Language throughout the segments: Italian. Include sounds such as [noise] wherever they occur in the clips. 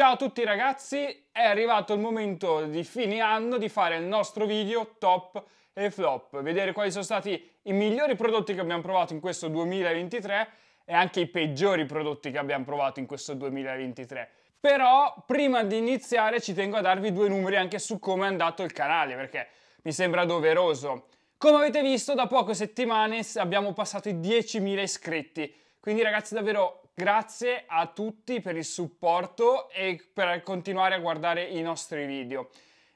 Ciao a tutti ragazzi, è arrivato il momento di fine anno di fare il nostro video top e flop, vedere quali sono stati i migliori prodotti che abbiamo provato in questo 2023 e anche i peggiori prodotti che abbiamo provato in questo 2023. Però prima di iniziare ci tengo a darvi due numeri anche su come è andato il canale perché mi sembra doveroso. Come avete visto da poche settimane abbiamo passato i 10.000 iscritti, quindi ragazzi davvero Grazie a tutti per il supporto e per continuare a guardare i nostri video.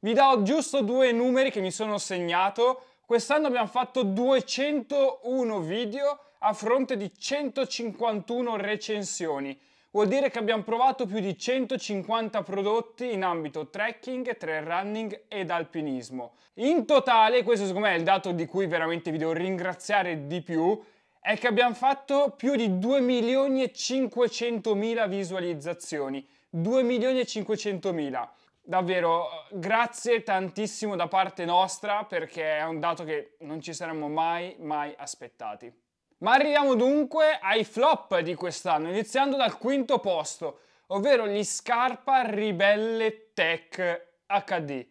Vi do giusto due numeri che mi sono segnato. Quest'anno abbiamo fatto 201 video a fronte di 151 recensioni. Vuol dire che abbiamo provato più di 150 prodotti in ambito trekking, trail running ed alpinismo. In totale, questo secondo me è il dato di cui veramente vi devo ringraziare di più, è che abbiamo fatto più di 2 milioni e 500 mila visualizzazioni. 2 milioni e 500 mila. Davvero, grazie tantissimo da parte nostra perché è un dato che non ci saremmo mai, mai aspettati. Ma arriviamo dunque ai flop di quest'anno, iniziando dal quinto posto, ovvero gli Scarpa Ribelle Tech HD.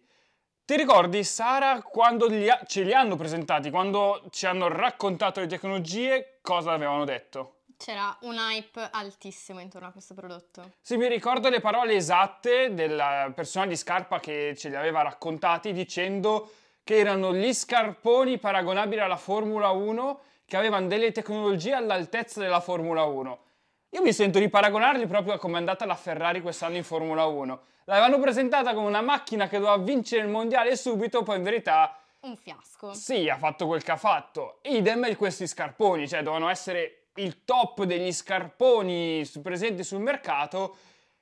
Ti ricordi, Sara, quando ha, ce li hanno presentati, quando ci hanno raccontato le tecnologie, cosa avevano detto? C'era un hype altissimo intorno a questo prodotto. Se mi ricordo le parole esatte della persona di Scarpa che ce li aveva raccontati dicendo che erano gli scarponi paragonabili alla Formula 1 che avevano delle tecnologie all'altezza della Formula 1. Io mi sento di paragonarli proprio a come è andata la Ferrari quest'anno in Formula 1. L'avevano presentata come una macchina che doveva vincere il mondiale subito, poi in verità... Un fiasco. Sì, ha fatto quel che ha fatto. Idem questi scarponi, cioè dovevano essere il top degli scarponi presenti sul mercato,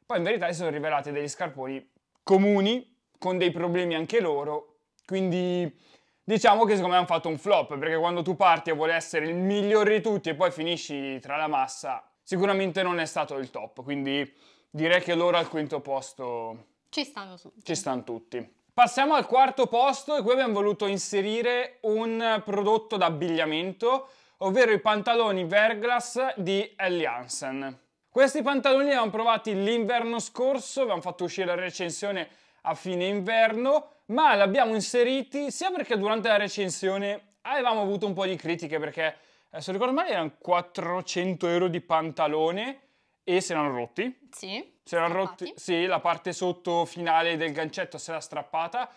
poi in verità si sono rivelati degli scarponi comuni, con dei problemi anche loro, quindi... Diciamo che secondo me hanno fatto un flop, perché quando tu parti e vuoi essere il migliore di tutti e poi finisci tra la massa, sicuramente non è stato il top, quindi direi che loro al quinto posto ci stanno tutti. Ci stanno tutti. Passiamo al quarto posto e qui abbiamo voluto inserire un prodotto d'abbigliamento, ovvero i pantaloni Verglas di Ellie Hansen. Questi pantaloni li abbiamo provati l'inverno scorso, abbiamo fatto uscire la recensione a fine inverno, ma li abbiamo inseriti sia perché durante la recensione avevamo avuto un po' di critiche perché eh, se ricordo male erano 400 euro di pantalone e se erano rotti. Sì. Se erano rotti, sì, la parte sotto finale del gancetto se l'ha strappata.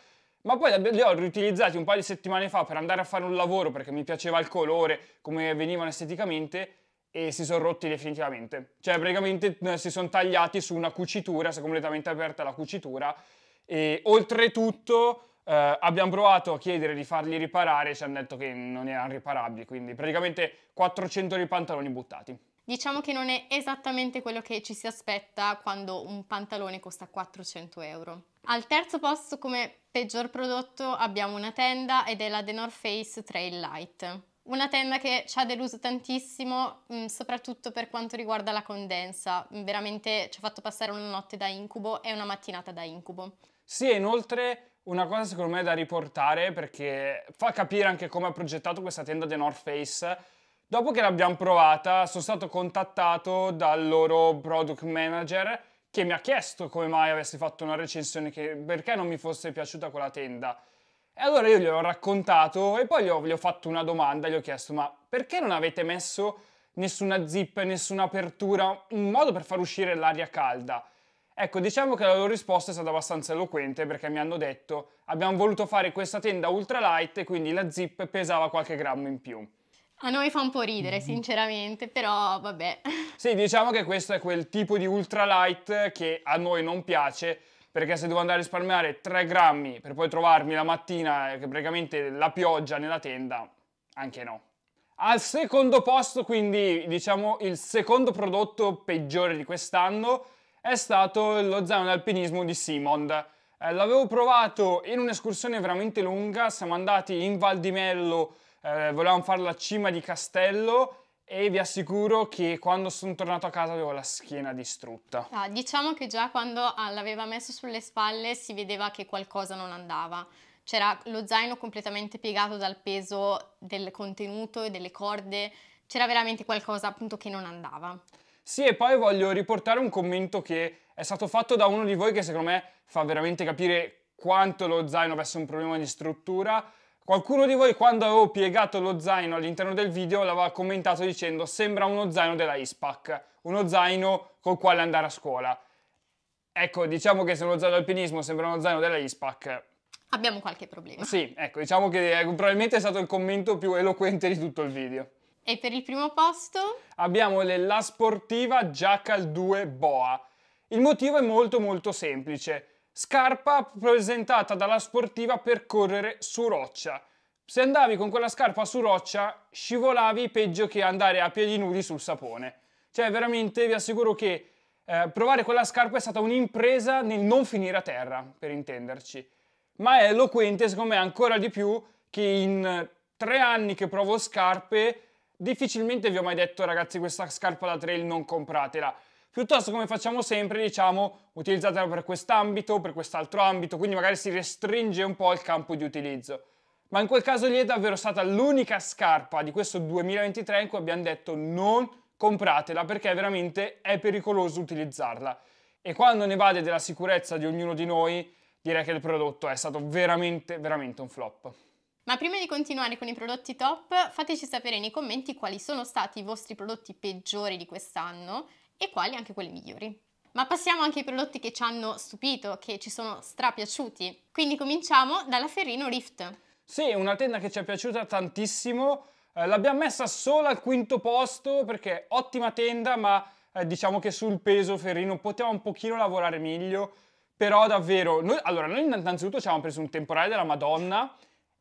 Ma poi li ho riutilizzati un paio di settimane fa per andare a fare un lavoro perché mi piaceva il colore, come venivano esteticamente e si sono rotti definitivamente. Cioè praticamente eh, si sono tagliati su una cucitura, si è completamente aperta la cucitura e oltretutto eh, abbiamo provato a chiedere di farli riparare, ci hanno detto che non erano riparabili, quindi praticamente 400 di pantaloni buttati. Diciamo che non è esattamente quello che ci si aspetta quando un pantalone costa 400 euro. Al terzo posto come peggior prodotto abbiamo una tenda ed è la The North Face Trail Light. Una tenda che ci ha deluso tantissimo, mm, soprattutto per quanto riguarda la condensa. Mm, veramente ci ha fatto passare una notte da incubo e una mattinata da incubo. Sì, inoltre una cosa secondo me da riportare perché fa capire anche come ha progettato questa tenda The North Face. Dopo che l'abbiamo provata, sono stato contattato dal loro product manager che mi ha chiesto come mai avessi fatto una recensione, che, perché non mi fosse piaciuta quella tenda. E allora io gliel'ho raccontato e poi gli ho, gli ho fatto una domanda, gli ho chiesto ma perché non avete messo nessuna zip, nessuna apertura, un modo per far uscire l'aria calda? Ecco, diciamo che la loro risposta è stata abbastanza eloquente perché mi hanno detto abbiamo voluto fare questa tenda ultralight e quindi la zip pesava qualche grammo in più. A noi fa un po' ridere, mhm. sinceramente, però vabbè. [laughs] Sì, diciamo che questo è quel tipo di ultralight che a noi non piace perché se devo andare a risparmiare 3 grammi per poi trovarmi la mattina eh, che praticamente la pioggia nella tenda, anche no. Al secondo posto, quindi diciamo il secondo prodotto peggiore di quest'anno, è stato lo zaino d'alpinismo di Simond. Eh, l'avevo provato in un'escursione veramente lunga, siamo andati in Val di Mello, eh, volevamo fare la cima di Castello e vi assicuro che quando sono tornato a casa avevo la schiena distrutta. Ah, diciamo che già quando ah, l'aveva messo sulle spalle si vedeva che qualcosa non andava. C'era lo zaino completamente piegato dal peso del contenuto e delle corde, c'era veramente qualcosa appunto che non andava. Sì, e poi voglio riportare un commento che è stato fatto da uno di voi che secondo me fa veramente capire quanto lo zaino avesse un problema di struttura. Qualcuno di voi quando avevo piegato lo zaino all'interno del video l'aveva commentato dicendo sembra uno zaino della ISPAC, uno zaino col quale andare a scuola. Ecco, diciamo che se uno zaino alpinismo sembra uno zaino della ISPAC, abbiamo qualche problema. Sì, ecco, diciamo che probabilmente è stato il commento più eloquente di tutto il video. E per il primo posto? Abbiamo le La Sportiva Jackal 2 Boa. Il motivo è molto molto semplice. Scarpa presentata dalla Sportiva per correre su roccia. Se andavi con quella scarpa su roccia, scivolavi peggio che andare a piedi nudi sul sapone. Cioè, veramente vi assicuro che eh, provare quella scarpa è stata un'impresa nel non finire a terra, per intenderci. Ma è eloquente, secondo me, ancora di più che in eh, tre anni che provo scarpe Difficilmente vi ho mai detto ragazzi questa scarpa da trail non compratela. Piuttosto come facciamo sempre diciamo utilizzatela per quest'ambito, per quest'altro ambito, quindi magari si restringe un po' il campo di utilizzo. Ma in quel caso lì è davvero stata l'unica scarpa di questo 2023 in cui abbiamo detto non compratela perché veramente è pericoloso utilizzarla. E quando ne vade della sicurezza di ognuno di noi, direi che il prodotto è stato veramente, veramente un flop. Ma prima di continuare con i prodotti top, fateci sapere nei commenti quali sono stati i vostri prodotti peggiori di quest'anno e quali anche quelli migliori. Ma passiamo anche ai prodotti che ci hanno stupito, che ci sono strapiaciuti. Quindi cominciamo dalla Ferrino Rift. Sì, una tenda che ci è piaciuta tantissimo. Eh, l'abbiamo messa solo al quinto posto perché ottima tenda, ma eh, diciamo che sul peso Ferrino poteva un pochino lavorare meglio. Però davvero, noi, allora noi innanzitutto ci abbiamo preso un temporale della Madonna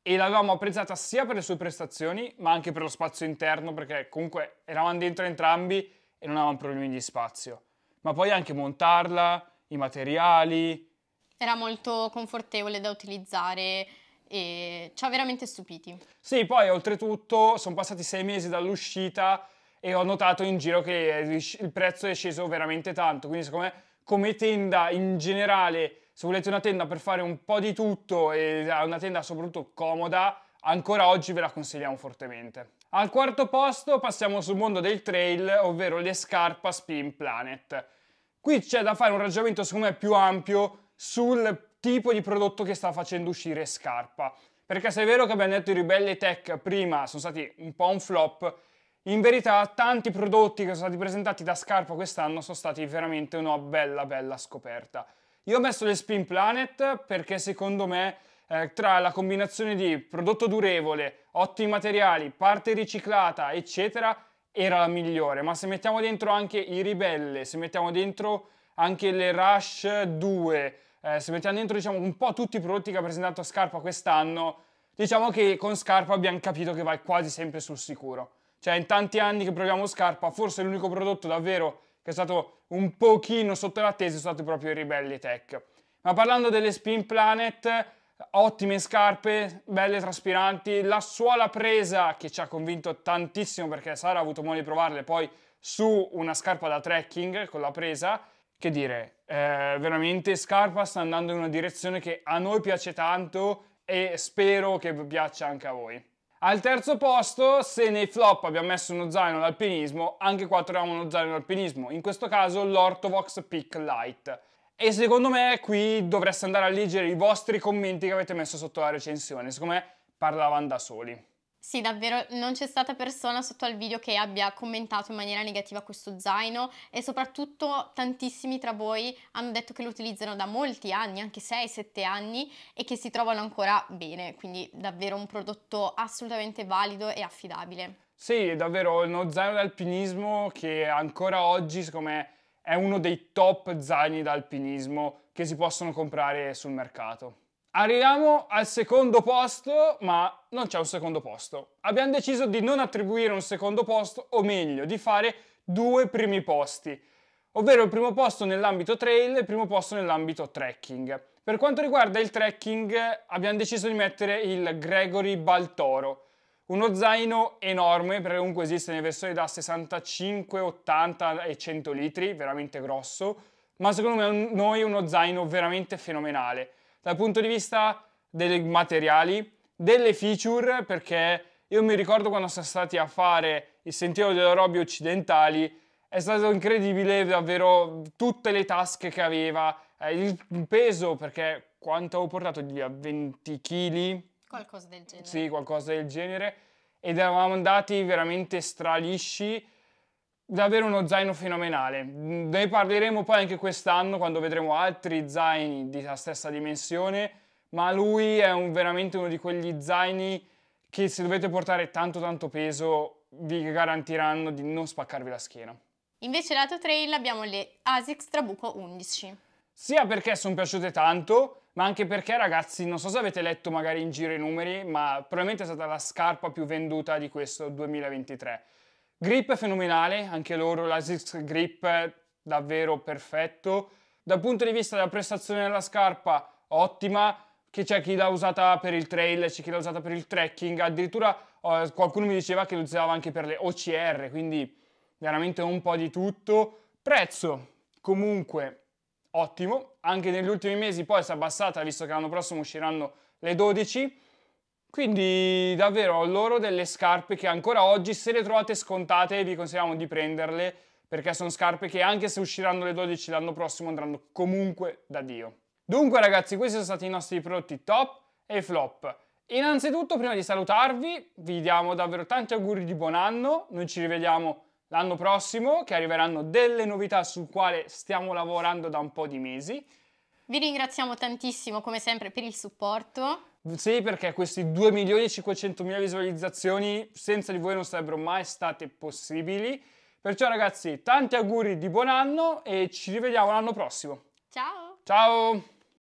e l'avevamo apprezzata sia per le sue prestazioni ma anche per lo spazio interno perché comunque eravamo dentro entrambi e non avevamo problemi di spazio. Ma poi anche montarla, i materiali. Era molto confortevole da utilizzare e ci ha veramente stupiti. Sì, poi oltretutto sono passati sei mesi dall'uscita e ho notato in giro che il prezzo è sceso veramente tanto, quindi secondo me come tenda in generale se volete una tenda per fare un po' di tutto e una tenda soprattutto comoda, ancora oggi ve la consigliamo fortemente. Al quarto posto passiamo sul mondo del trail, ovvero le scarpe Spin Planet. Qui c'è da fare un ragionamento secondo me più ampio sul tipo di prodotto che sta facendo uscire Scarpa. Perché se è vero che abbiamo detto i ribelli tech prima sono stati un po' un flop, in verità tanti prodotti che sono stati presentati da Scarpa quest'anno sono stati veramente una bella bella scoperta. Io ho messo le Spin Planet perché secondo me eh, tra la combinazione di prodotto durevole, ottimi materiali, parte riciclata, eccetera, era la migliore. Ma se mettiamo dentro anche i ribelle, se mettiamo dentro anche le Rush 2, eh, se mettiamo dentro diciamo, un po' tutti i prodotti che ha presentato Scarpa quest'anno, diciamo che con Scarpa abbiamo capito che vai quasi sempre sul sicuro. Cioè in tanti anni che proviamo Scarpa, forse l'unico prodotto davvero che è stato un pochino sotto l'attesa, sono stati proprio i ribelli tech. Ma parlando delle Spin Planet, ottime scarpe, belle traspiranti, la suola presa che ci ha convinto tantissimo perché Sara ha avuto modo di provarle poi su una scarpa da trekking con la presa, che dire, eh, veramente scarpa sta andando in una direzione che a noi piace tanto e spero che piaccia anche a voi. Al terzo posto, se nei flop abbiamo messo uno zaino d'alpinismo, anche qua troviamo uno zaino d'alpinismo, in questo caso l'Ortovox Peak Light. E secondo me qui dovreste andare a leggere i vostri commenti che avete messo sotto la recensione, secondo me parlavano da soli. Sì, davvero non c'è stata persona sotto al video che abbia commentato in maniera negativa questo zaino e soprattutto tantissimi tra voi hanno detto che lo utilizzano da molti anni, anche 6-7 anni e che si trovano ancora bene, quindi davvero un prodotto assolutamente valido e affidabile. Sì, davvero uno zaino d'alpinismo che ancora oggi secondo me è uno dei top zaini d'alpinismo che si possono comprare sul mercato. Arriviamo al secondo posto, ma non c'è un secondo posto. Abbiamo deciso di non attribuire un secondo posto, o meglio, di fare due primi posti, ovvero il primo posto nell'ambito trail e il primo posto nell'ambito trekking. Per quanto riguarda il trekking, abbiamo deciso di mettere il Gregory Baltoro, uno zaino enorme, perché comunque esiste nelle versioni da 65, 80 e 100 litri, veramente grosso, ma secondo me noi uno zaino veramente fenomenale dal punto di vista dei materiali, delle feature, perché io mi ricordo quando siamo stati a fare il sentiero delle robe occidentali, è stato incredibile davvero tutte le tasche che aveva, eh, il peso, perché quanto avevo portato di via? 20 kg? Qualcosa del genere. Sì, qualcosa del genere. Ed eravamo andati veramente stralisci davvero uno zaino fenomenale. Ne parleremo poi anche quest'anno quando vedremo altri zaini della stessa dimensione, ma lui è un, veramente uno di quegli zaini che se dovete portare tanto tanto peso vi garantiranno di non spaccarvi la schiena. Invece lato trail abbiamo le ASICS Trabuco 11. Sia perché sono piaciute tanto, ma anche perché ragazzi, non so se avete letto magari in giro i numeri, ma probabilmente è stata la scarpa più venduta di questo 2023. Grip fenomenale, anche loro l'Asics Grip davvero perfetto. Dal punto di vista della prestazione della scarpa, ottima, che c'è chi l'ha usata per il trail, c'è chi l'ha usata per il trekking, addirittura eh, qualcuno mi diceva che lo usava anche per le OCR, quindi veramente un po' di tutto. Prezzo comunque ottimo, anche negli ultimi mesi poi si è abbassata visto che l'anno prossimo usciranno le 12 quindi davvero loro delle scarpe che ancora oggi, se le trovate scontate, vi consigliamo di prenderle perché sono scarpe che anche se usciranno le 12 l'anno prossimo andranno comunque da Dio. Dunque ragazzi, questi sono stati i nostri prodotti top e flop. Innanzitutto, prima di salutarvi, vi diamo davvero tanti auguri di buon anno. Noi ci rivediamo l'anno prossimo, che arriveranno delle novità sul quale stiamo lavorando da un po' di mesi. Vi ringraziamo tantissimo, come sempre, per il supporto. Sì, perché questi 2 milioni e 500 mila visualizzazioni senza di voi non sarebbero mai state possibili. Perciò ragazzi, tanti auguri di buon anno e ci rivediamo l'anno prossimo. Ciao! Ciao!